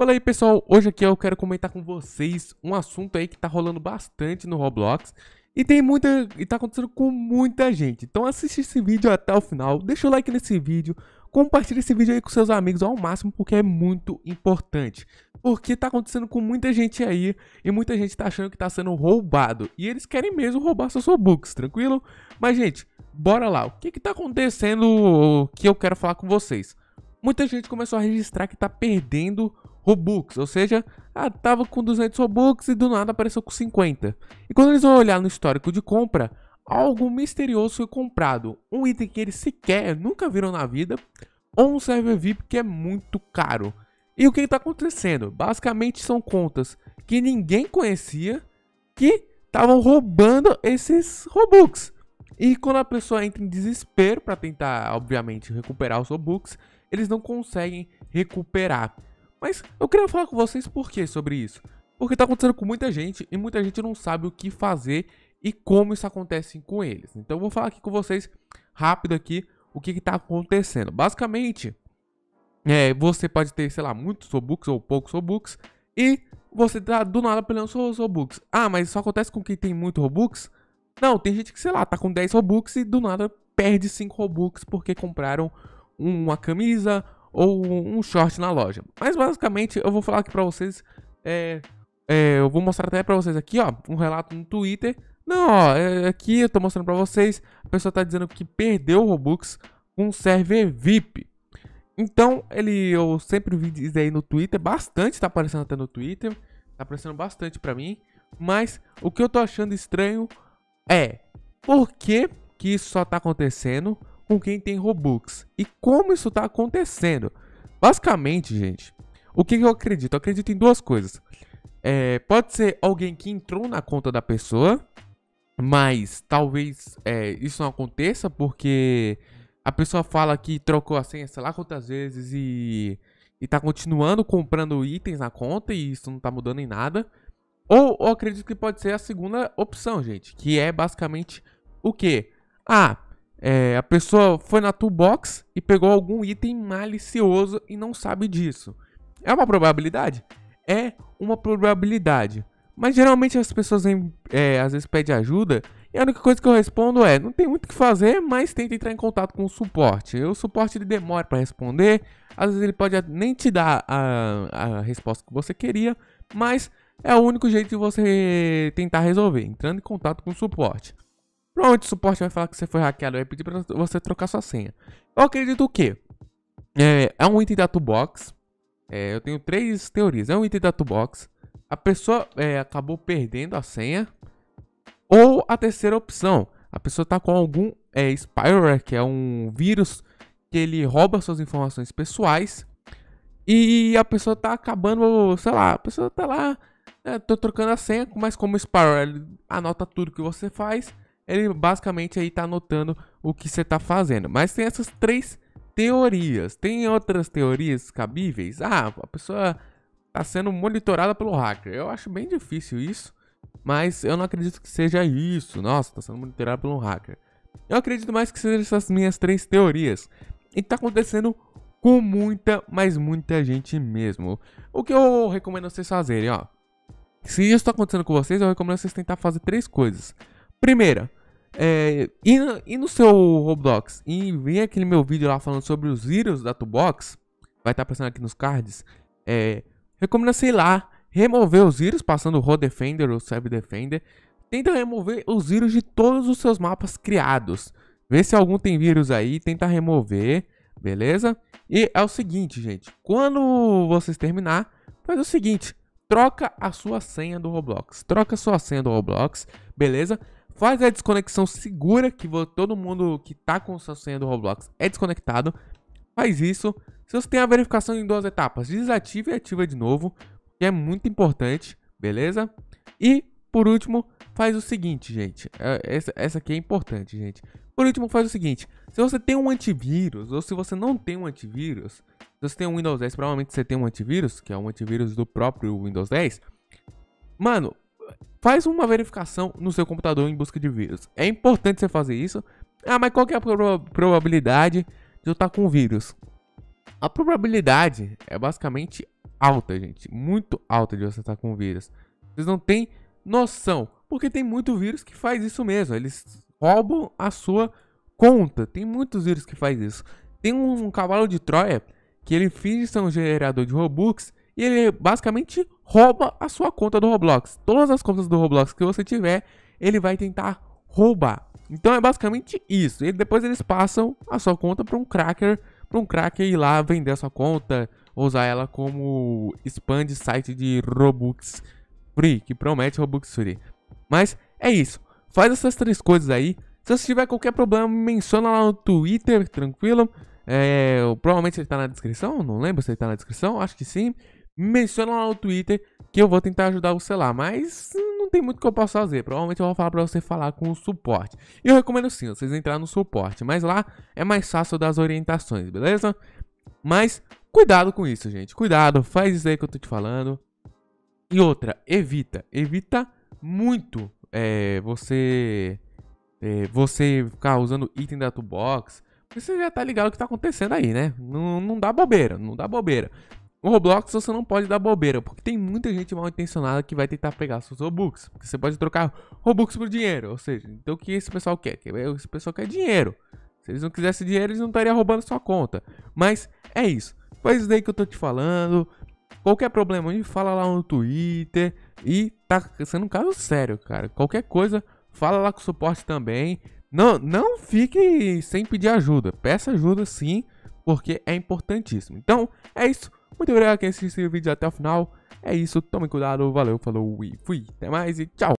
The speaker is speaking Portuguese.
Fala aí pessoal, hoje aqui eu quero comentar com vocês um assunto aí que tá rolando bastante no Roblox e tem muita e tá acontecendo com muita gente. Então assiste esse vídeo até o final, deixa o like nesse vídeo, compartilha esse vídeo aí com seus amigos ao máximo porque é muito importante. Porque tá acontecendo com muita gente aí e muita gente tá achando que tá sendo roubado e eles querem mesmo roubar seus Robux, tranquilo? Mas gente, bora lá. O que que tá acontecendo que eu quero falar com vocês? muita gente começou a registrar que tá perdendo Robux, ou seja, ah, tava com 200 Robux e do nada apareceu com 50. E quando eles vão olhar no histórico de compra, algo misterioso foi comprado, um item que eles sequer nunca viram na vida, ou um server VIP que é muito caro. E o que está acontecendo? Basicamente são contas que ninguém conhecia que estavam roubando esses Robux. E quando a pessoa entra em desespero para tentar, obviamente, recuperar os Robux, eles não conseguem recuperar. Mas eu queria falar com vocês por que sobre isso. Porque está acontecendo com muita gente e muita gente não sabe o que fazer e como isso acontece com eles. Então eu vou falar aqui com vocês rápido aqui o que está acontecendo. Basicamente, é, você pode ter, sei lá, muitos Robux ou poucos Robux e você tá do nada perdendo seus Robux. Ah, mas isso acontece com quem tem muito Robux? Não, tem gente que, sei lá, tá com 10 Robux e do nada perde 5 Robux porque compraram uma camisa ou um short na loja. Mas basicamente eu vou falar aqui pra vocês. É, é, eu vou mostrar até pra vocês aqui, ó, um relato no Twitter. Não, ó, é, aqui eu tô mostrando pra vocês. A pessoa tá dizendo que perdeu o Robux com um server VIP. Então, ele, eu sempre vi dizer aí no Twitter, bastante, tá aparecendo até no Twitter. Tá aparecendo bastante pra mim. Mas o que eu tô achando estranho é por que, que isso só tá acontecendo? com quem tem Robux. E como isso está acontecendo? Basicamente, gente, o que eu acredito? Eu acredito em duas coisas. É, pode ser alguém que entrou na conta da pessoa, mas talvez é, isso não aconteça porque a pessoa fala que trocou a senha sei lá quantas vezes e, está tá continuando comprando itens na conta e isso não tá mudando em nada. Ou, eu acredito que pode ser a segunda opção, gente, que é basicamente o quê? Ah, é, a pessoa foi na toolbox e pegou algum item malicioso e não sabe disso. É uma probabilidade? É uma probabilidade. Mas geralmente as pessoas é, às vezes pedem ajuda e a única coisa que eu respondo é: não tem muito o que fazer, mas tenta entrar em contato com o suporte. o suporte ele demora para responder, às vezes ele pode nem te dar a, a resposta que você queria, mas é o único jeito de você tentar resolver, entrando em contato com o suporte. Provavelmente o suporte vai falar que você foi hackeado, vai pedir pra você trocar sua senha. Eu acredito que é, é um item da toolbox. É, eu tenho três teorias. É um item da toolbox. A pessoa é, acabou perdendo a senha. Ou a terceira opção. A pessoa tá com algum é, spyware, que é um vírus que ele rouba suas informações pessoais. E a pessoa tá acabando, sei lá, a pessoa tá lá, é, tô trocando a senha, mas como o spyware anota tudo que você faz, ele basicamente aí tá anotando o que você tá fazendo. Mas tem essas três teorias. Tem outras teorias cabíveis? Ah, a pessoa tá sendo monitorada pelo hacker. Eu acho bem difícil isso, mas eu não acredito que seja isso. Nossa, tá sendo monitorada pelo hacker. Eu acredito mais que sejam essas minhas três teorias. E tá acontecendo com muita, mas muita gente mesmo. O que eu recomendo vocês fazerem, ó. Se isso tá acontecendo com vocês, eu recomendo vocês tentar fazer três coisas. Primeira, é, e, no, e, no seu Roblox e ver aquele meu vídeo lá falando sobre os vírus da Tubox, vai estar tá aqui nos cards. É, recomenda, sei lá, remover os vírus passando o Raw Defender ou Seb Defender. Tenta remover os vírus de todos os seus mapas criados. Vê se algum tem vírus aí, tenta remover, beleza? E é o seguinte, gente, quando vocês terminar, faz o seguinte, troca a sua senha do Roblox. Troca a sua senha do Roblox, beleza? Faz a desconexão segura que todo mundo que tá com sua senha do Roblox é desconectado. Faz isso. Se você tem a verificação em duas etapas, desativa e ativa de novo, que é muito importante, beleza? E por último, faz o seguinte, gente. É, essa, essa aqui é importante, gente. Por último, faz o seguinte: se você tem um antivírus ou se você não tem um antivírus, se você tem um Windows 10, provavelmente você tem um antivírus, que é um antivírus do próprio Windows 10. Mano, faz uma verificação no seu computador em busca de vírus. É importante você fazer isso. Ah, mas qual que é a probabilidade de eu estar com vírus? A probabilidade é basicamente alta, gente. Muito alta de você estar com vírus. Vocês não têm noção. Porque tem muito vírus que faz isso mesmo. Eles roubam a sua conta. Tem muitos vírus que faz isso. Tem um, um cavalo de Troia que ele finge ser um gerador de Robux e ele basicamente rouba a sua conta do Roblox. Todas as contas do Roblox que você tiver, ele vai tentar roubar. Então é basicamente isso. E depois eles passam a sua conta para um cracker, para um cracker ir lá vender a sua conta, usar ela como spam de site de Robux Free, que promete Robux Free. Mas é isso. Faz essas três coisas aí. Se você tiver qualquer problema, menciona lá no Twitter, tranquilo. É, provavelmente ele tá na descrição, não lembro se ele tá na descrição, acho que sim menciona lá no Twitter que eu vou tentar ajudar você lá, mas não tem muito que eu posso fazer. Provavelmente eu vou falar para você falar com o suporte. E eu recomendo sim, vocês entrar no suporte, mas lá é mais fácil das orientações, beleza? Mas cuidado com isso, gente. Cuidado, faz isso aí que eu tô te falando. E outra, evita, evita muito é, você é, você ficar usando item da toolbox, você já tá ligado o que tá acontecendo aí, né? Não, não dá bobeira, não dá bobeira. No Roblox você não pode dar bobeira, porque tem muita gente mal intencionada que vai tentar pegar seus Robux. Porque você pode trocar Robux por dinheiro, ou seja, então o que esse pessoal quer? Esse pessoal quer dinheiro. Se eles não quisessem dinheiro, eles não estariam roubando sua conta. Mas é isso. Foi isso daí que eu tô te falando. Qualquer problema, me fala lá no Twitter. E tá sendo um caso sério, cara. Qualquer coisa, fala lá com o suporte também. Não, não fique sem pedir ajuda. Peça ajuda sim, porque é importantíssimo. Então, é isso. Muito obrigado a quem assistiu o vídeo até o final. É isso, tome cuidado, valeu, falou e fui. Até mais e tchau!